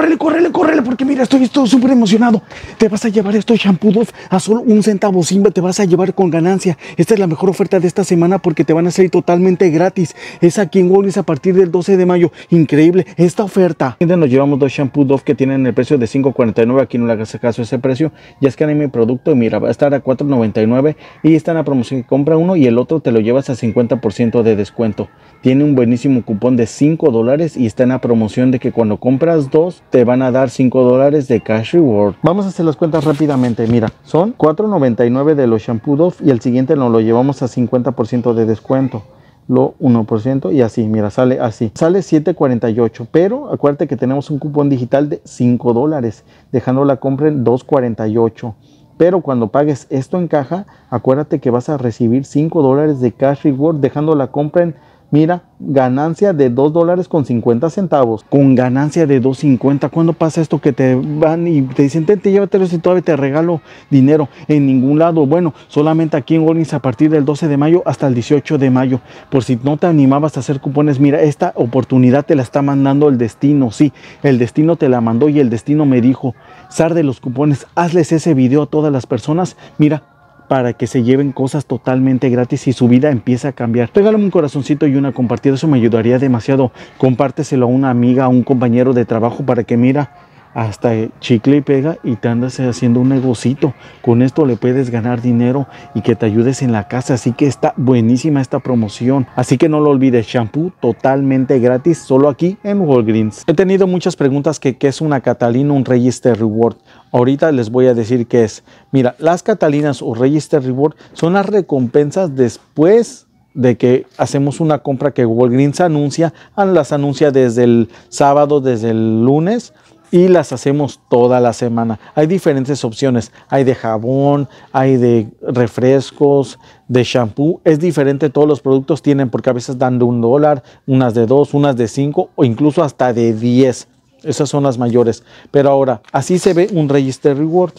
córrele, córrele, córrele, porque mira, estoy súper emocionado. Te vas a llevar estos shampoo a solo un centavo, Simba, te vas a llevar con ganancia. Esta es la mejor oferta de esta semana porque te van a salir totalmente gratis. Es aquí en Walgreens a partir del 12 de mayo. Increíble esta oferta. Nos llevamos dos shampoo Dove que tienen el precio de 5.49. Aquí no le hagas caso a ese precio. Ya es mi producto, y mira, va a estar a 4.99 y está en la promoción que compra uno y el otro te lo llevas a 50% de descuento. Tiene un buenísimo cupón de 5 dólares y está en la promoción de que cuando compras dos te van a dar 5 dólares de cash reward. Vamos a hacer las cuentas rápidamente. Mira, son 4.99 de los Dove y el siguiente nos lo llevamos a 50% de descuento lo 1% y así, mira, sale así. Sale 7.48, pero acuérdate que tenemos un cupón digital de 5 dólares, dejando la compra en 2.48. Pero cuando pagues esto en caja, acuérdate que vas a recibir 5 dólares de cash reward, dejando la compra en Mira, ganancia de 2 dólares con 50 centavos. Con ganancia de 2.50. ¿Cuándo pasa esto que te van y te dicen, tente, llévatelos y todavía te regalo dinero? En ningún lado. Bueno, solamente aquí en Walgreens a partir del 12 de mayo hasta el 18 de mayo. Por si no te animabas a hacer cupones, mira, esta oportunidad te la está mandando el destino. Sí, el destino te la mandó y el destino me dijo, Sar de los cupones, hazles ese video a todas las personas. Mira, para que se lleven cosas totalmente gratis y su vida empiece a cambiar. Regálame un corazoncito y una compartida, eso me ayudaría demasiado. Compárteselo a una amiga, a un compañero de trabajo para que mira hasta chicle y pega y te andas haciendo un negocito. Con esto le puedes ganar dinero y que te ayudes en la casa. Así que está buenísima esta promoción. Así que no lo olvides, shampoo totalmente gratis, solo aquí en Walgreens. He tenido muchas preguntas que qué es una Catalina, un Register Reward. Ahorita les voy a decir qué es. Mira, las Catalinas o Register Reward son las recompensas después de que hacemos una compra que Walgreens anuncia, ah, las anuncia desde el sábado, desde el lunes y las hacemos toda la semana. Hay diferentes opciones. Hay de jabón, hay de refrescos, de shampoo. Es diferente, todos los productos tienen porque a veces dan de un dólar, unas de dos, unas de cinco o incluso hasta de diez. Esas son las mayores. Pero ahora, así se ve un Register Reward.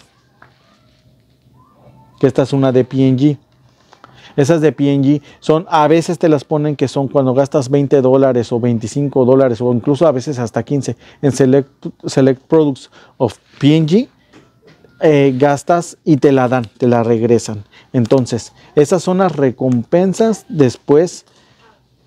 Que esta es una de PNG. Esas de PNG son, a veces te las ponen que son cuando gastas 20 dólares o 25 dólares o incluso a veces hasta 15 en Select, select Products of PNG. Eh, gastas y te la dan, te la regresan. Entonces, esas son las recompensas después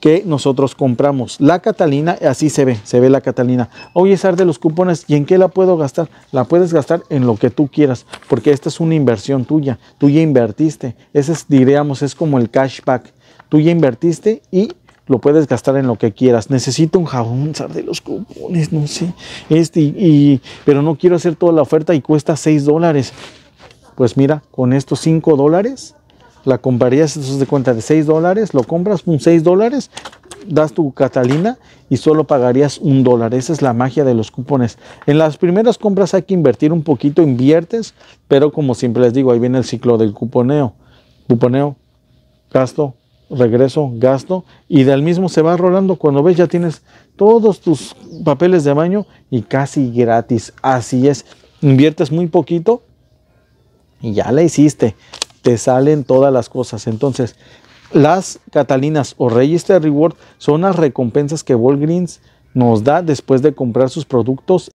que nosotros compramos. La Catalina, así se ve, se ve la Catalina. Oye, Sar de los cupones, ¿y en qué la puedo gastar? La puedes gastar en lo que tú quieras, porque esta es una inversión tuya. Tú ya invertiste. Ese es, diríamos, es como el cashback. Tú ya invertiste y lo puedes gastar en lo que quieras. Necesito un jabón, Sar de los cupones, no sé. Este, y, y, pero no quiero hacer toda la oferta y cuesta 6 dólares. Pues mira, con estos 5 dólares la comprarías, entonces de cuenta de 6 dólares, lo compras, un 6 dólares, das tu Catalina y solo pagarías un dólar. Esa es la magia de los cupones. En las primeras compras hay que invertir un poquito, inviertes, pero como siempre les digo, ahí viene el ciclo del cuponeo. Cuponeo, gasto, regreso, gasto y del mismo se va rolando. Cuando ves ya tienes todos tus papeles de baño y casi gratis. Así es, inviertes muy poquito y ya la hiciste te salen todas las cosas. Entonces, las Catalinas o Register Reward son las recompensas que Walgreens nos da después de comprar sus productos